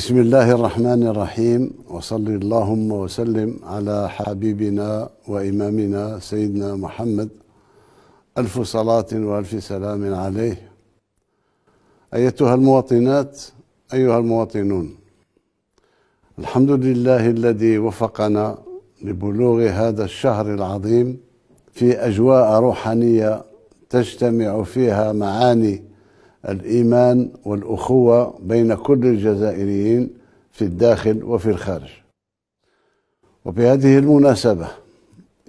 بسم الله الرحمن الرحيم وصل اللهم وسلم على حبيبنا وإمامنا سيدنا محمد ألف صلاة وألف سلام عليه أيتها المواطنات أيها المواطنون الحمد لله الذي وفقنا لبلوغ هذا الشهر العظيم في أجواء روحانية تجتمع فيها معاني الإيمان والأخوة بين كل الجزائريين في الداخل وفي الخارج وبهذه المناسبة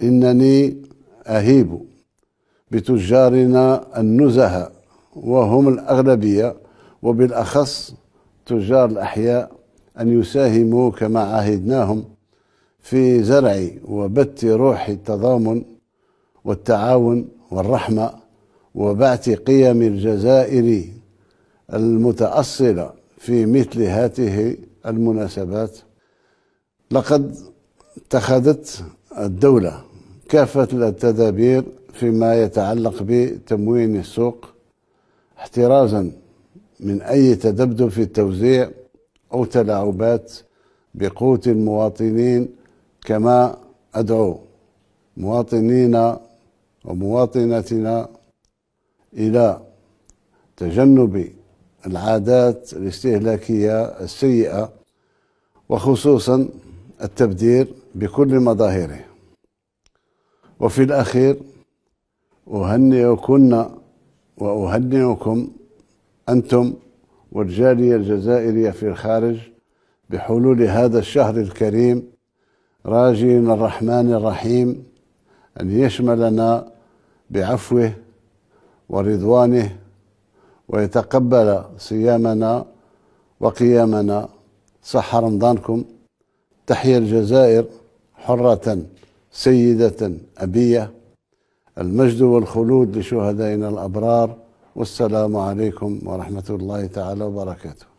إنني أهيب بتجارنا النزهة وهم الأغلبية وبالأخص تجار الأحياء أن يساهموا كما عهدناهم في زرع وبث روح التضامن والتعاون والرحمه وبعث قيم الجزائر المتأصلة في مثل هذه المناسبات لقد اتخذت الدولة كافة التدابير فيما يتعلق بتموين السوق احترازا من أي تذبذب في التوزيع أو تلاعبات بقوت المواطنين كما أدعو مواطنينا ومواطنتنا إلى تجنب العادات الاستهلاكية السيئة وخصوصا التبذير بكل مظاهره وفي الأخير أهنئكن وأهنئكم أنتم والجالية الجزائرية في الخارج بحلول هذا الشهر الكريم راجين الرحمن الرحيم أن يشملنا بعفوه ورضوانه ويتقبل صيامنا وقيامنا صح رمضانكم تحيا الجزائر حرة سيدة أبية المجد والخلود لشهدائنا الأبرار والسلام عليكم ورحمة الله تعالى وبركاته